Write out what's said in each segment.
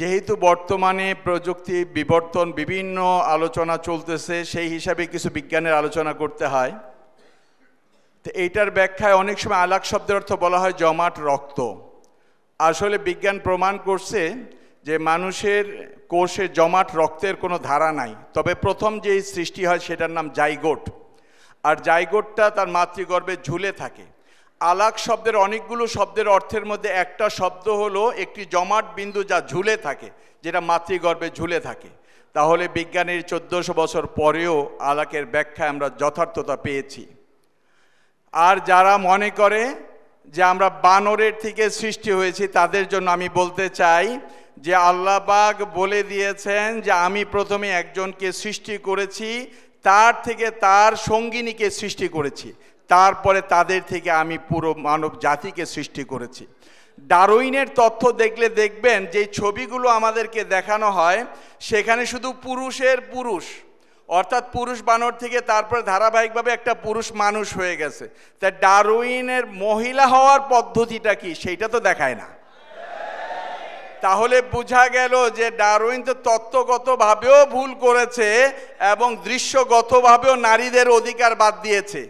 যেহেতু বর্তমানে প্রযুক্তি বিবর্তন বিভিন্ন আলোচনা চলতেছে সেই হিসাবে কিছু বিজ্ঞানের আলোচনা করতে হয় তো এইটার ব্যাখ্যায় অনেক সময় আলাক শব্দের অর্থ বলা হয় জমাট রক্ত আসলে বিজ্ঞান প্রমাণ করছে যে মানুষের কোষে জমাট রক্তের কোনো ধারা নাই তবে প্রথম যেই সৃষ্টি হয় সেটার নাম জাইগোট আর জাইগোটটা তার মাতৃগর্ভে ঝুলে থাকে আলাক শব্দের অনেকগুলো শব্দের অর্থের মধ্যে একটা শব্দ হলো একটি জমাট বিন্দু যা ঝুলে থাকে যেটা মাতৃগর্ভে ঝুলে থাকে তাহলে বিজ্ঞানীর চোদ্দোশো বছর পরেও আলাকের ব্যাখ্যা আমরা যথার্থতা পেয়েছি আর যারা মনে করে যে আমরা বানরের থেকে সৃষ্টি হয়েছি তাদের জন্য আমি বলতে চাই যে আল্লাবাগ বলে দিয়েছেন যে আমি প্রথমে একজনকে সৃষ্টি করেছি তার থেকে তার সঙ্গিনীকে সৃষ্টি করেছি তারপরে তাদের থেকে আমি পুরো মানব জাতিকে সৃষ্টি করেছি ডারউইনের তথ্য দেখলে দেখবেন যে ছবিগুলো আমাদেরকে দেখানো হয় সেখানে শুধু পুরুষের পুরুষ অর্থাৎ পুরুষ বানর থেকে তারপর ধারাবাহিকভাবে একটা পুরুষ মানুষ হয়ে গেছে তা ডারউইনের মহিলা হওয়ার পদ্ধতিটা কি সেইটা তো দেখায় না তাহলে বোঝা গেল যে ডারউইন তো তত্ত্বগতভাবেও ভুল করেছে এবং দৃশ্যগতভাবেও নারীদের অধিকার বাদ দিয়েছে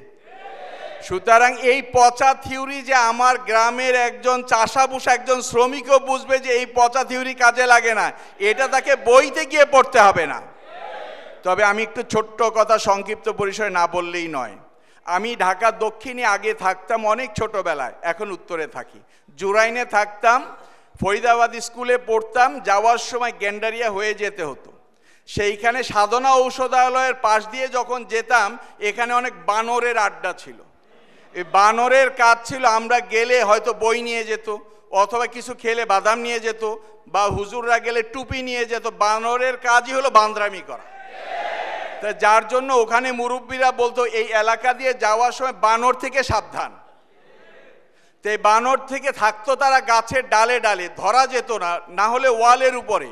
সুতরাং এই পচা থিওরি যে আমার গ্রামের একজন চাষাবুষ একজন শ্রমিকও বুঝবে যে এই পচা থিওরি কাজে লাগে না এটা তাকে বইতে গিয়ে পড়তে হবে না তবে আমি একটু ছোট্ট কথা সংক্ষিপ্ত পরিসরে না বললেই নয় আমি ঢাকা দক্ষিণে আগে থাকতাম অনেক ছোটবেলায় এখন উত্তরে থাকি জুরাইনে থাকতাম ফরিদাবাদ স্কুলে পড়তাম যাওয়ার সময় গ্যান্ডারিয়া হয়ে যেতে হতো সেইখানে সাধনা ঔষধালয়ের পাশ দিয়ে যখন যেতাম এখানে অনেক বানরের আড্ডা ছিল এই বানরের কাজ ছিল আমরা গেলে হয়তো বই নিয়ে যেত অথবা কিছু খেলে বাদাম নিয়ে যেত বা হুজুররা গেলে টুপি নিয়ে যেত বানরের কাজই হলো বান্দ্রামি করা তা যার জন্য ওখানে মুরব্বীরা বলতো এই এলাকা দিয়ে যাওয়ার সময় বানর থেকে সাবধান তো এই বানর থেকে থাকতো তারা গাছের ডালে ডালে ধরা যেত না না হলে ওয়ালের উপরে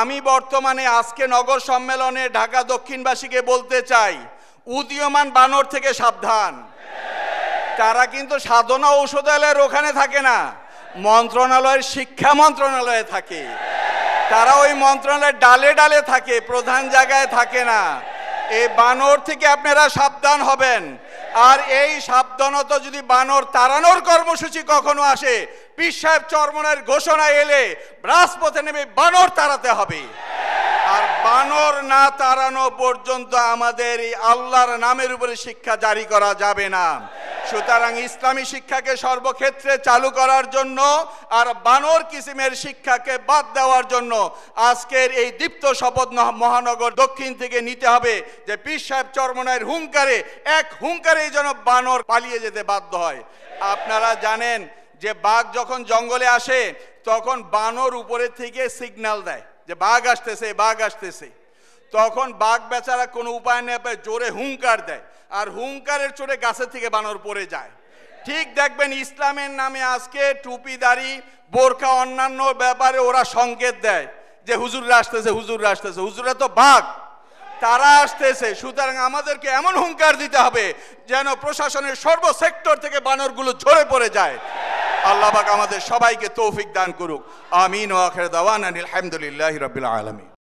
আমি বর্তমানে আজকে নগর সম্মেলনে ঢাকা দক্ষিণবাসীকে বলতে চাই উদীয়মান বানর থেকে সাবধান তারা কিন্তু সাধনা ঔষধালয়ের ওখানে থাকে না মন্ত্রণালয়ের শিক্ষা মন্ত্রণালয়ে থাকে তারা ওই মন্ত্রণালয়ের ডালে ডালে থাকে প্রধান জায়গায় থাকে না এই বানর থেকে আপনারা সাবধান হবেন আর এই সাবধানতা যদি বানর তাড়ানোর কর্মসূচি কখনো আসে পীর সাহেব চরমনের ঘোষণা এলে রাজপথে নেমে বানর তাড়াতে হবে আর বানর না তাড়ানো পর্যন্ত আমাদের এই আল্লাহর নামের উপরে শিক্ষা জারি করা যাবে না সুতরাং ইসলামী শিক্ষাকে সর্বক্ষেত্রে চালু করার জন্য আর বানর কিসিমের শিক্ষাকে বাদ দেওয়ার জন্য আজকের এই দীপ্ত শপথ মহানগর দক্ষিণ থেকে নিতে হবে যে পীর সাহেব চরমনায়ের হুঙ্কারে এক হুঙ্কারেই যেন বানর পালিয়ে যেতে বাধ্য হয় আপনারা জানেন যে বাঘ যখন জঙ্গলে আসে তখন বানর উপরে থেকে সিগন্যাল দেয় যে বাঘ আসতেছে বাঘ আসতেছে তখন বাঘ বেচারা কোনো উপায় না পায় জোরে হুঙ্কার দেয় আর হুঙ্কারের চোরে গাছের থেকে বানর পড়ে যায় ঠিক দেখবেন ইসলামের নামে আজকে টুপি দাঁড়ি বোরখা অন্যান্য ব্যাপারে ওরা সংকেত দেয় যে হুজুর আসতেছে হুজুর আসতেছে হুজুরা তো বাঘ তারা আসতেছে সুতরাং আমাদেরকে এমন হুঙ্কার দিতে হবে যেন প্রশাসনের সর্ব সেক্টর থেকে বানরগুলো ঝরে পড়ে যায় আল্লাহ আমাদের সবাইকে তৌফিক দান করুক আমিন ও আখের দাওয়ান আলহামদুলিল্লাহ রবিল আলমী